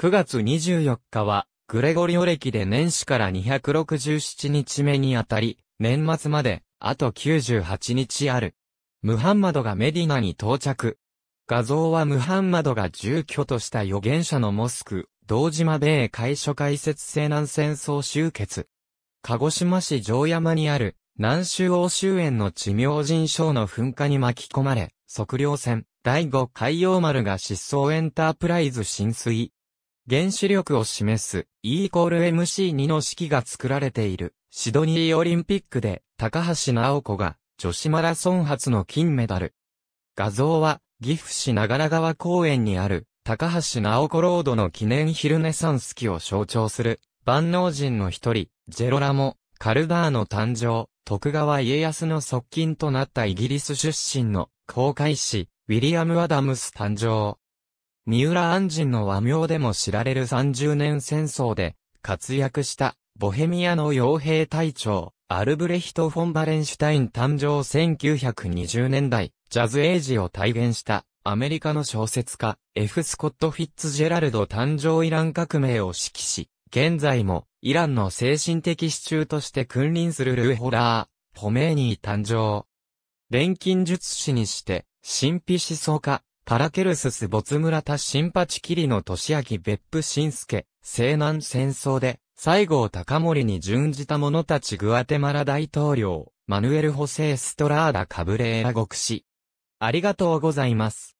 9月24日は、グレゴリオ歴で年始から267日目にあたり、年末まで、あと98日ある。ムハンマドがメディナに到着。画像はムハンマドが住居とした預言者のモスク、道島米会所解説西南戦争終結。鹿児島市城山にある、南州欧州園の地明神省の噴火に巻き込まれ、測量船、第5海洋丸が失踪エンタープライズ浸水。原子力を示す E イコール MC2 の式が作られているシドニーオリンピックで高橋直子が女子マラソン初の金メダル。画像は岐阜市長良川公園にある高橋直子ロードの記念ヒルネサンス期を象徴する万能人の一人、ジェロラモ・カルダーの誕生、徳川家康の側近となったイギリス出身の公開士ウィリアム・アダムス誕生。三浦安人の和名でも知られる30年戦争で活躍したボヘミアの傭兵隊長、アルブレヒト・フォン・バレンシュタイン誕生1920年代、ジャズエイジを体現したアメリカの小説家、F. スコット・フィッツジェラルド誕生イラン革命を指揮し、現在もイランの精神的支柱として君臨するルーホラー、ホメーニー誕生。錬金術師にして、神秘思想家、パラケルススボシ村田新八リの年明別府新助、西南戦争で、西郷隆盛に準じた者たちグアテマラ大統領、マヌエル・ホセ・エストラーダ・カブレーラ国士。ありがとうございます。